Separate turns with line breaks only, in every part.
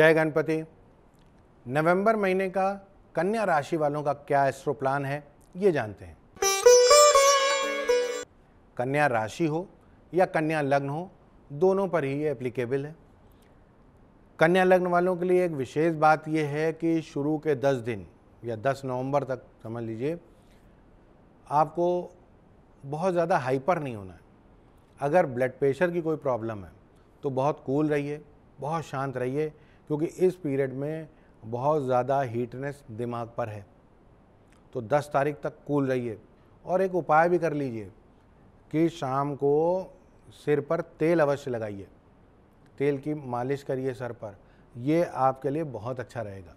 जय गणपति नवंबर महीने का कन्या राशि वालों का क्या एस्ट्रो प्लान है ये जानते हैं कन्या राशि हो या कन्या लग्न हो दोनों पर ही ये एप्लीकेबल है कन्या लग्न वालों के लिए एक विशेष बात यह है कि शुरू के 10 दिन या 10 नवंबर तक समझ लीजिए आपको बहुत ज़्यादा हाइपर नहीं होना है अगर ब्लड प्रेशर की कोई प्रॉब्लम है तो बहुत कूल रहिए बहुत शांत रहिए क्योंकि इस पीरियड में बहुत ज़्यादा हीटनेस दिमाग पर है तो 10 तारीख तक कूल रहिए और एक उपाय भी कर लीजिए कि शाम को सिर पर तेल अवश्य लगाइए तेल की मालिश करिए सर पर ये आपके लिए बहुत अच्छा रहेगा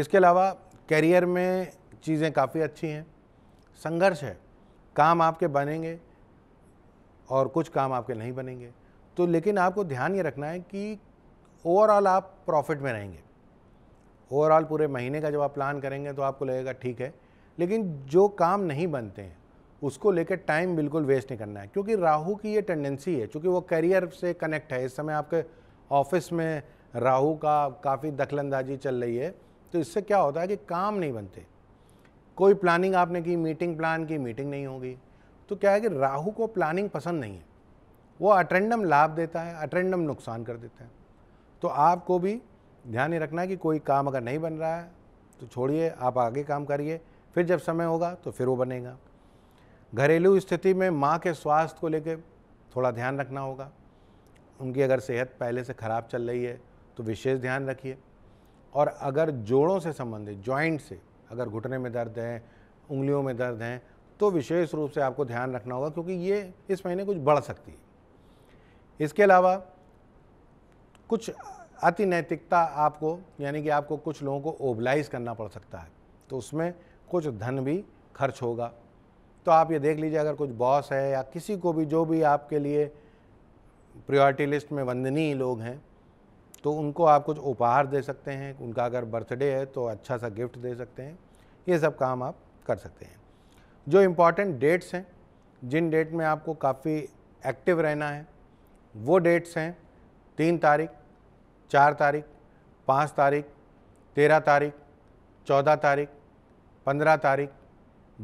इसके अलावा करियर में चीज़ें काफ़ी अच्छी हैं संघर्ष है काम आपके बनेंगे और कुछ काम आपके नहीं बनेंगे तो लेकिन आपको ध्यान ये रखना है कि ओवरऑल आप प्रॉफिट में रहेंगे ओवरऑल पूरे महीने का जब आप प्लान करेंगे तो आपको लगेगा ठीक है लेकिन जो काम नहीं बनते हैं उसको लेकर टाइम बिल्कुल वेस्ट नहीं करना है क्योंकि राहु की ये टेंडेंसी है चूँकि वो करियर से कनेक्ट है इस समय आपके ऑफिस में राहु का काफ़ी दखलंदाजी चल रही है तो इससे क्या होता है कि काम नहीं बनते कोई प्लानिंग आपने की मीटिंग प्लान की मीटिंग नहीं होगी तो क्या है कि राहू को प्लानिंग पसंद नहीं है वो अटेंडम लाभ देता है अटेंडम नुकसान कर देता है तो आपको भी ध्यान ही रखना कि कोई काम अगर नहीं बन रहा है तो छोड़िए आप आगे काम करिए फिर जब समय होगा तो फिर वो बनेगा घरेलू स्थिति में माँ के स्वास्थ्य को लेकर थोड़ा ध्यान रखना होगा उनकी अगर सेहत पहले से ख़राब चल रही है तो विशेष ध्यान रखिए और अगर जोड़ों से संबंधित जॉइंट से अगर घुटने में दर्द हैं उंगलियों में दर्द हैं तो विशेष रूप से आपको ध्यान रखना होगा क्योंकि ये इस महीने कुछ बढ़ सकती है इसके अलावा कुछ अति नैतिकता आपको यानी कि आपको कुछ लोगों को ओबलाइज करना पड़ सकता है तो उसमें कुछ धन भी खर्च होगा तो आप ये देख लीजिए अगर कुछ बॉस है या किसी को भी जो भी आपके लिए प्रायोरिटी लिस्ट में वंदनीय लोग हैं तो उनको आप कुछ उपहार दे सकते हैं उनका अगर बर्थडे है तो अच्छा सा गिफ्ट दे सकते हैं ये सब काम आप कर सकते हैं जो इम्पॉर्टेंट डेट्स हैं जिन डेट में आपको काफ़ी एक्टिव रहना है वो डेट्स हैं तीन तारीख चार तारीख पाँच तारीख तेरह तारीख चौदह तारीख पंद्रह तारीख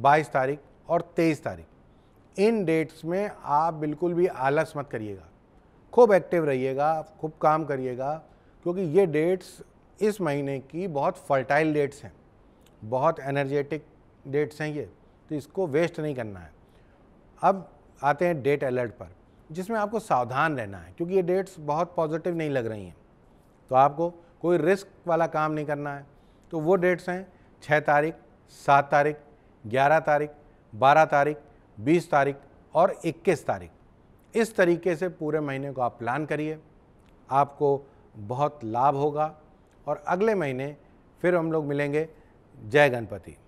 बाईस तारीख और तेईस तारीख इन डेट्स में आप बिल्कुल भी आलस मत करिएगा खूब एक्टिव रहिएगा खूब काम करिएगा क्योंकि ये डेट्स इस महीने की बहुत फर्टाइल डेट्स हैं बहुत एनर्जेटिक डेट्स हैं ये तो इसको वेस्ट नहीं करना है अब आते हैं डेट अलर्ट पर जिसमें आपको सावधान रहना है क्योंकि ये डेट्स बहुत पॉजिटिव नहीं लग रही हैं तो आपको कोई रिस्क वाला काम नहीं करना है तो वो डेट्स हैं छः तारीख सात तारीख ग्यारह तारीख बारह तारीख बीस तारीख और इक्कीस तारीख इस तरीके से पूरे महीने को आप प्लान करिए आपको बहुत लाभ होगा और अगले महीने फिर हम लोग मिलेंगे जय गणपति